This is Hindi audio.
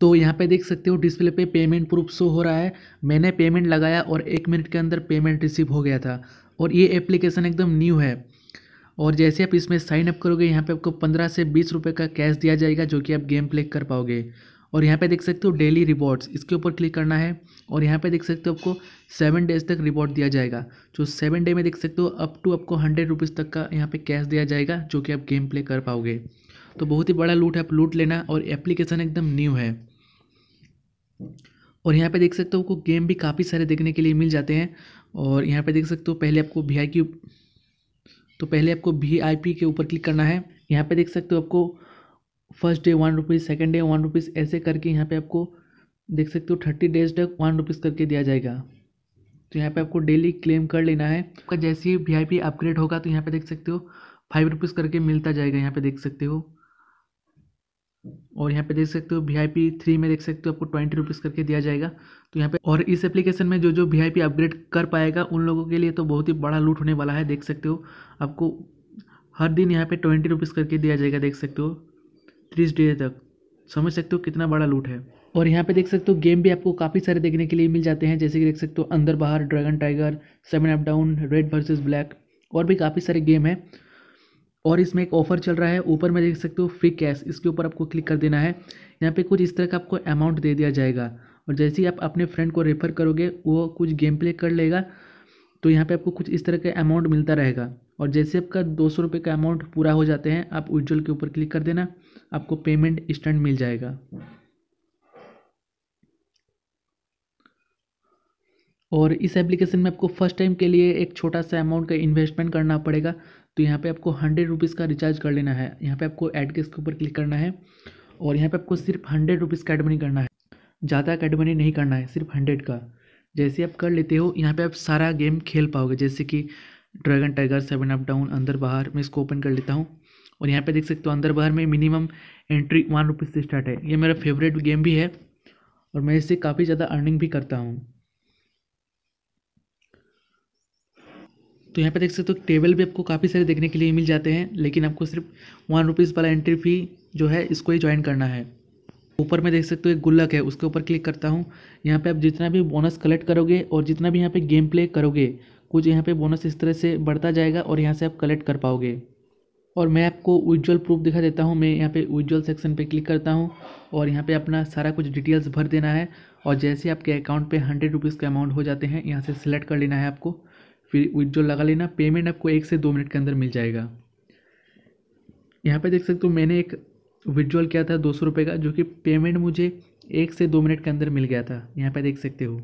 तो यहाँ पे देख सकते हो डिस्प्ले पे पेमेंट प्रूफ शो हो रहा है मैंने पेमेंट लगाया और एक मिनट के अंदर पेमेंट रिसीव हो गया था और ये एप्लीकेशन एकदम न्यू है और जैसे आप इसमें साइन अप करोगे यहाँ पे आपको पंद्रह से बीस रुपये का कैश दिया जाएगा जो कि आप गेम प्ले कर पाओगे और यहाँ पे देख सकते हो डेली रिवॉर्ड्स इसके ऊपर क्लिक करना है और यहाँ पे देख सकते हो आपको सेवन डेज तक रिवॉर्ड दिया जाएगा जो सेवन डे में देख सकते हो अप टू आपको हंड्रेड रुपीज़ तक का यहाँ पे कैश दिया जाएगा जो कि आप गेम प्ले कर पाओगे तो बहुत ही बड़ा लूट है आप लूट लेना और एप्लीकेशन एकदम न्यू है और यहाँ पे देख सकते हो आपको गेम भी काफ़ी सारे देखने के लिए मिल जाते हैं और यहाँ पे देख सकते हो पहले आपको वी आई तो पहले आपको वी के ऊपर क्लिक करना है यहाँ पे देख सकते हो आपको first day one rupees second day one rupees ऐसे करके यहाँ पे आपको देख सकते हो थर्टी डेज तक वन रुपीज़ करके दिया जाएगा तो यहाँ पे आपको डेली क्लेम कर लेना है आपका जैसे ही वी अपग्रेड होगा तो यहाँ पर देख सकते हो फाइव रुपीज़ करके मिलता जाएगा यहाँ पर देख सकते हो और यहाँ पे देख सकते हो वी आई पी थ्री में देख सकते हो आपको ट्वेंटी रुपीज़ करके दिया जाएगा तो यहाँ पे और इस एप्लीकेशन में जो जो वी आई पी अपग्रेड कर पाएगा उन लोगों के लिए तो बहुत ही बड़ा लूट होने वाला है देख सकते हो आपको हर दिन यहाँ पे ट्वेंटी रुपीज़ करके दिया जाएगा देख सकते हो तीस डे तक समझ सकते हो कितना बड़ा लूट है और यहाँ पे देख सकते हो गेम भी आपको काफ़ी सारे देखने के लिए मिल जाते हैं जैसे कि देख सकते हो अंदर बाहर dragon tiger seven up down red versus black और भी काफ़ी सारे गेम हैं और इसमें एक ऑफर चल रहा है ऊपर में देख सकते हो फ्री कैश इसके ऊपर आपको क्लिक कर देना है यहाँ पे कुछ इस तरह का आपको अमाउंट दे दिया जाएगा और जैसे ही आप अपने फ्रेंड को रेफ़र करोगे वो कुछ गेम प्ले कर लेगा तो यहाँ पे आपको कुछ इस तरह का अमाउंट मिलता रहेगा और जैसे आपका दो सौ रुपये का अमाउंट पूरा हो जाते हैं आप उज्ज्वल के ऊपर क्लिक कर देना आपको पेमेंट स्टैंड मिल जाएगा और इस एप्लीकेशन में आपको फर्स्ट टाइम के लिए एक छोटा सा अमाउंट का इन्वेस्टमेंट करना पड़ेगा तो यहाँ पे आपको हंड्रेड रुपीज़ का रिचार्ज कर लेना है यहाँ पे आपको ऐड के इसके ऊपर क्लिक करना है और यहाँ पे आपको सिर्फ हंड्रेड रुपीज़ का एडमनी करना है ज़्यादा एडमनी नहीं करना है सिर्फ हंड्रेड का जैसे आप कर लेते हो यहाँ पर आप सारा गेम खेल पाओगे जैसे कि dragon tiger seven up down अंदर बाहर मैं इसको ओपन कर लेता हूँ और यहाँ पर देख सकते हो अंदर बाहर में मिनिमम एंट्री वन रुपीज़ से स्टार्ट है ये मेरा फेवरेट गेम भी है और मैं इससे काफ़ी ज़्यादा अर्निंग भी करता हूँ तो यहाँ पे देख सकते हो तो टेबल भी आपको काफ़ी सारे देखने के लिए मिल जाते हैं लेकिन आपको सिर्फ वन रुपीज़ वाला एंट्री फी जो है इसको ही ज्वाइन करना है ऊपर में देख सकते हो एक गुल्लक है उसके ऊपर क्लिक करता हूँ यहाँ पे आप जितना भी बोनस कलेक्ट करोगे और जितना भी यहाँ पे गेम प्ले करोगे कुछ यहाँ पे बोनस इस तरह से बढ़ता जाएगा और यहाँ से आप कलेक्ट कर पाओगे और मैं आपको उज्ज्वल प्रूफ दिखा देता हूँ मैं यहाँ पे उज्ज्वल सेक्शन पे क्लिक करता हूँ और यहाँ पे अपना सारा कुछ डिटेल्स भर देना है और जैसे आपके अकाउंट पे हंड्रेड रुपीज़ का अमाउंट हो जाते हैं यहाँ से सिलेक्ट कर लेना है आपको फिर विड्रॉ लगा लेना पेमेंट आपको एक से दो मिनट के अंदर मिल जाएगा यहाँ पे देख सकते हो मैंने एक विड्रॉल किया था दो सौ रुपये का जो कि पेमेंट मुझे एक से दो मिनट के अंदर मिल गया था यहाँ पे देख सकते हो